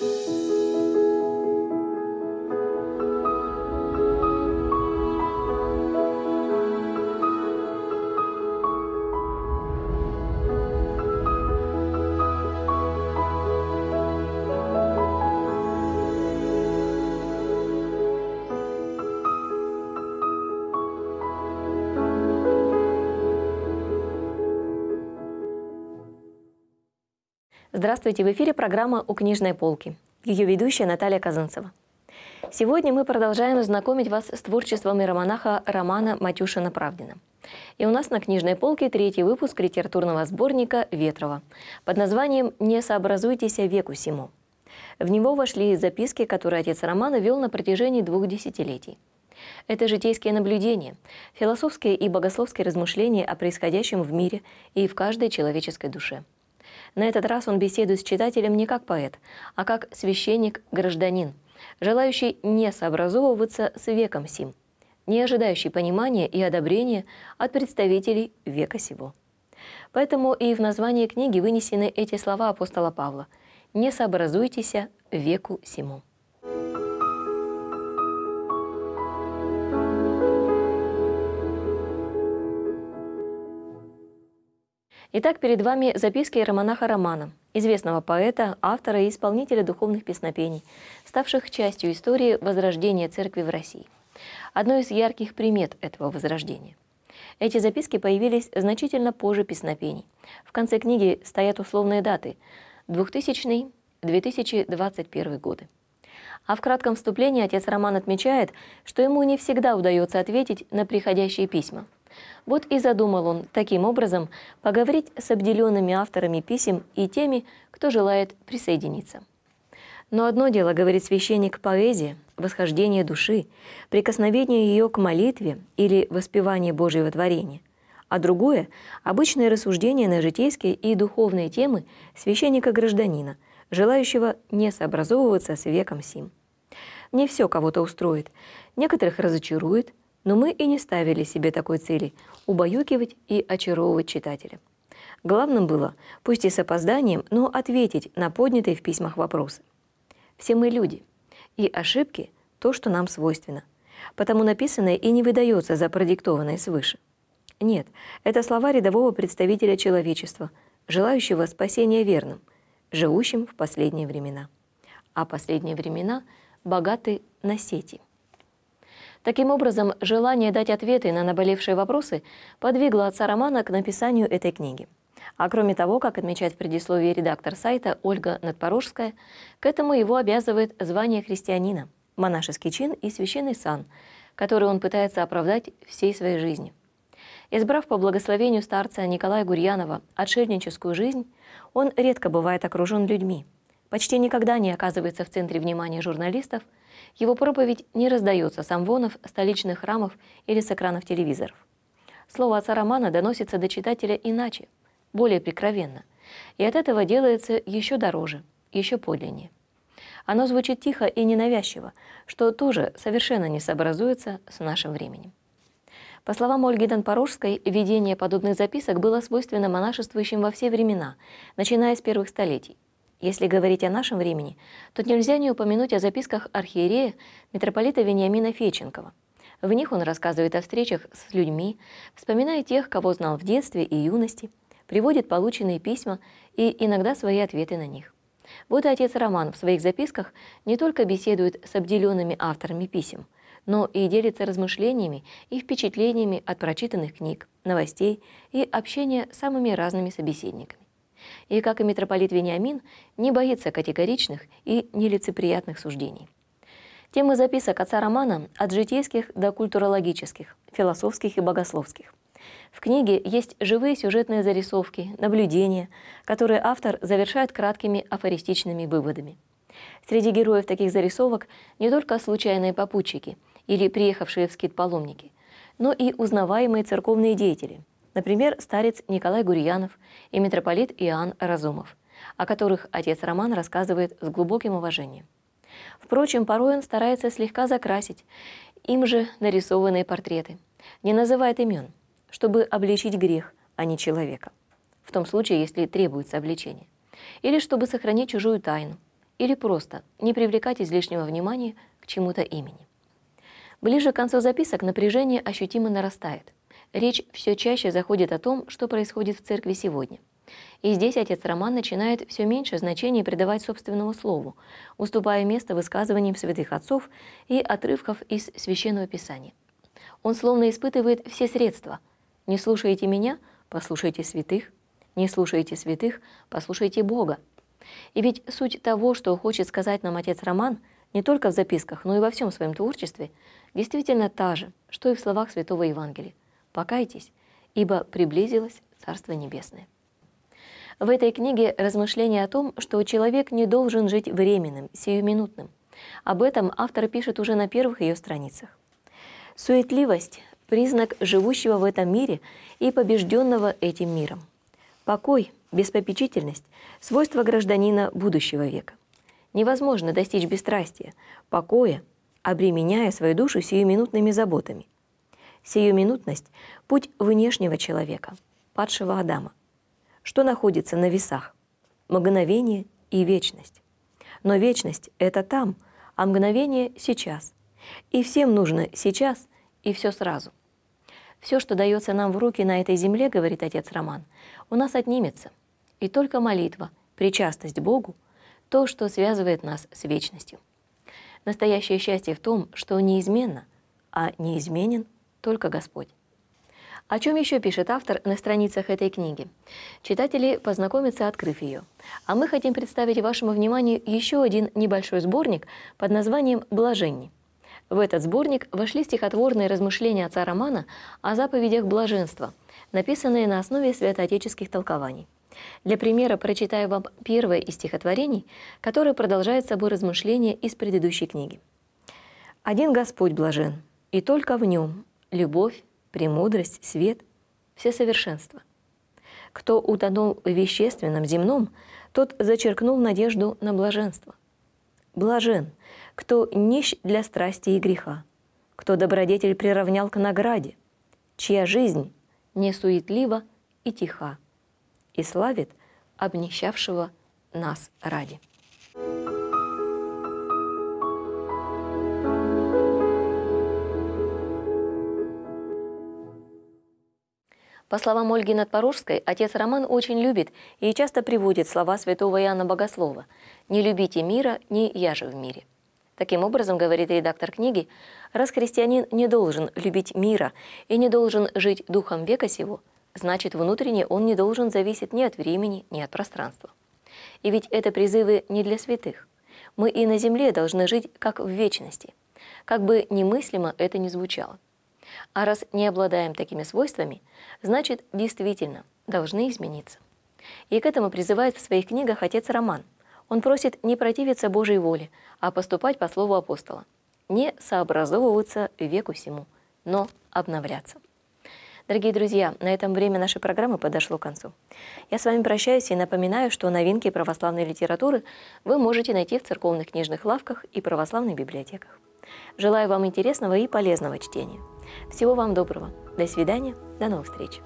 thank you Здравствуйте! В эфире программа «У книжной полки». Ее ведущая Наталья Казанцева. Сегодня мы продолжаем знакомить вас с творчеством иеромонаха Романа Матюшина-Правдина. И у нас на книжной полке третий выпуск литературного сборника «Ветрова» под названием «Не сообразуйтесь веку сему». В него вошли записки, которые отец Романа вел на протяжении двух десятилетий. Это житейские наблюдения, философские и богословские размышления о происходящем в мире и в каждой человеческой душе – на этот раз он беседует с читателем не как поэт, а как священник-гражданин, желающий не сообразовываться с веком сим, не ожидающий понимания и одобрения от представителей века сего. Поэтому и в названии книги вынесены эти слова апостола Павла «Не сообразуйтесь веку сему». Итак, перед вами записки романаха Романа, известного поэта, автора и исполнителя духовных песнопений, ставших частью истории возрождения церкви в России. Одно из ярких примет этого возрождения. Эти записки появились значительно позже песнопений. В конце книги стоят условные даты – 2000-2021 годы. А в кратком вступлении отец Роман отмечает, что ему не всегда удается ответить на приходящие письма – вот и задумал он таким образом поговорить с обделенными авторами писем и теми, кто желает присоединиться. Но одно дело говорит священник поэзии, восхождение души, прикосновение ее к молитве или воспевание Божьего творения, а другое – обычное рассуждение на житейские и духовные темы священника-гражданина, желающего не сообразовываться с веком сим. Не все кого-то устроит, некоторых разочарует – но мы и не ставили себе такой цели – убаюкивать и очаровывать читателя. Главным было, пусть и с опозданием, но ответить на поднятые в письмах вопросы. Все мы люди, и ошибки – то, что нам свойственно. Потому написанное и не выдается за продиктованное свыше. Нет, это слова рядового представителя человечества, желающего спасения верным, живущим в последние времена. А последние времена богаты на сети – Таким образом, желание дать ответы на наболевшие вопросы подвигло отца Романа к написанию этой книги. А кроме того, как отмечает в предисловии редактор сайта Ольга Надпорожская, к этому его обязывает звание христианина, монашеский чин и священный сан, который он пытается оправдать всей своей жизнью. Избрав по благословению старца Николая Гурьянова отшельническую жизнь, он редко бывает окружен людьми, почти никогда не оказывается в центре внимания журналистов – его проповедь не раздается с амвонов, столичных храмов или с экранов телевизоров. Слово отца Романа доносится до читателя иначе, более прикровенно, и от этого делается еще дороже, еще подлиннее. Оно звучит тихо и ненавязчиво, что тоже совершенно не сообразуется с нашим временем. По словам Ольги Донпорожской, ведение подобных записок было свойственно монашествующим во все времена, начиная с первых столетий – если говорить о нашем времени, то нельзя не упомянуть о записках архиерея митрополита Вениамина Феченкова. В них он рассказывает о встречах с людьми, вспоминая тех, кого знал в детстве и юности, приводит полученные письма и иногда свои ответы на них. Вот и отец Роман в своих записках не только беседует с обделенными авторами писем, но и делится размышлениями и впечатлениями от прочитанных книг, новостей и общения с самыми разными собеседниками. И, как и митрополит Вениамин, не боится категоричных и нелицеприятных суждений. Темы записок отца Романа от житейских до культурологических, философских и богословских. В книге есть живые сюжетные зарисовки, наблюдения, которые автор завершает краткими афористичными выводами. Среди героев таких зарисовок не только случайные попутчики или приехавшие в скит паломники, но и узнаваемые церковные деятели, Например, старец Николай Гурьянов и митрополит Иоанн Разумов, о которых отец Роман рассказывает с глубоким уважением. Впрочем, порой он старается слегка закрасить им же нарисованные портреты, не называет имен, чтобы обличить грех, а не человека, в том случае, если требуется обличение, или чтобы сохранить чужую тайну, или просто не привлекать излишнего внимания к чему-то имени. Ближе к концу записок напряжение ощутимо нарастает – речь все чаще заходит о том, что происходит в церкви сегодня. И здесь отец Роман начинает все меньше значения придавать собственному слову, уступая место высказываниям святых отцов и отрывков из Священного Писания. Он словно испытывает все средства. «Не слушайте меня, послушайте святых, не слушайте святых, послушайте Бога». И ведь суть того, что хочет сказать нам отец Роман, не только в записках, но и во всем своем творчестве, действительно та же, что и в словах Святого Евангелия покайтесь, ибо приблизилось Царство Небесное. В этой книге размышления о том, что человек не должен жить временным, сиюминутным. Об этом автор пишет уже на первых ее страницах. Суетливость – признак живущего в этом мире и побежденного этим миром. Покой, беспопечительность – свойство гражданина будущего века. Невозможно достичь бесстрастия, покоя, обременяя свою душу сиюминутными заботами. Сиюминутность – путь внешнего человека, падшего Адама. Что находится на весах? Мгновение и вечность. Но вечность – это там, а мгновение – сейчас. И всем нужно сейчас и все сразу. Все, что дается нам в руки на этой земле, говорит отец Роман, у нас отнимется. И только молитва, причастность Богу – то, что связывает нас с вечностью. Настоящее счастье в том, что неизменно, а неизменен – только Господь. О чем еще пишет автор на страницах этой книги? Читатели познакомятся, открыв ее. А мы хотим представить вашему вниманию еще один небольшой сборник под названием «Блаженни». В этот сборник вошли стихотворные размышления отца Романа о заповедях блаженства, написанные на основе святоотеческих толкований. Для примера прочитаю вам первое из стихотворений, которое продолжает собой размышления из предыдущей книги. «Один Господь блажен, и только в Нем любовь, премудрость, свет — все совершенства. Кто утонул в вещественном земном, тот зачеркнул надежду на блаженство. Блажен, кто нищ для страсти и греха, кто добродетель приравнял к награде, чья жизнь не суетлива и тиха, и славит обнищавшего нас ради. По словам Ольги Надпорожской, отец Роман очень любит и часто приводит слова святого Иоанна Богослова «Не любите мира, не я же в мире». Таким образом, говорит редактор книги, раз христианин не должен любить мира и не должен жить духом века сего, значит, внутренне он не должен зависеть ни от времени, ни от пространства. И ведь это призывы не для святых. Мы и на земле должны жить, как в вечности. Как бы немыслимо это ни звучало – а раз не обладаем такими свойствами, значит, действительно должны измениться. И к этому призывает в своих книгах отец Роман. Он просит не противиться Божьей воле, а поступать по слову апостола, не сообразовываться веку сему, но обновляться. Дорогие друзья, на этом время нашей программы подошло к концу. Я с вами прощаюсь и напоминаю, что новинки православной литературы вы можете найти в церковных книжных лавках и православных библиотеках. Желаю вам интересного и полезного чтения. Всего вам доброго. До свидания. До новых встреч.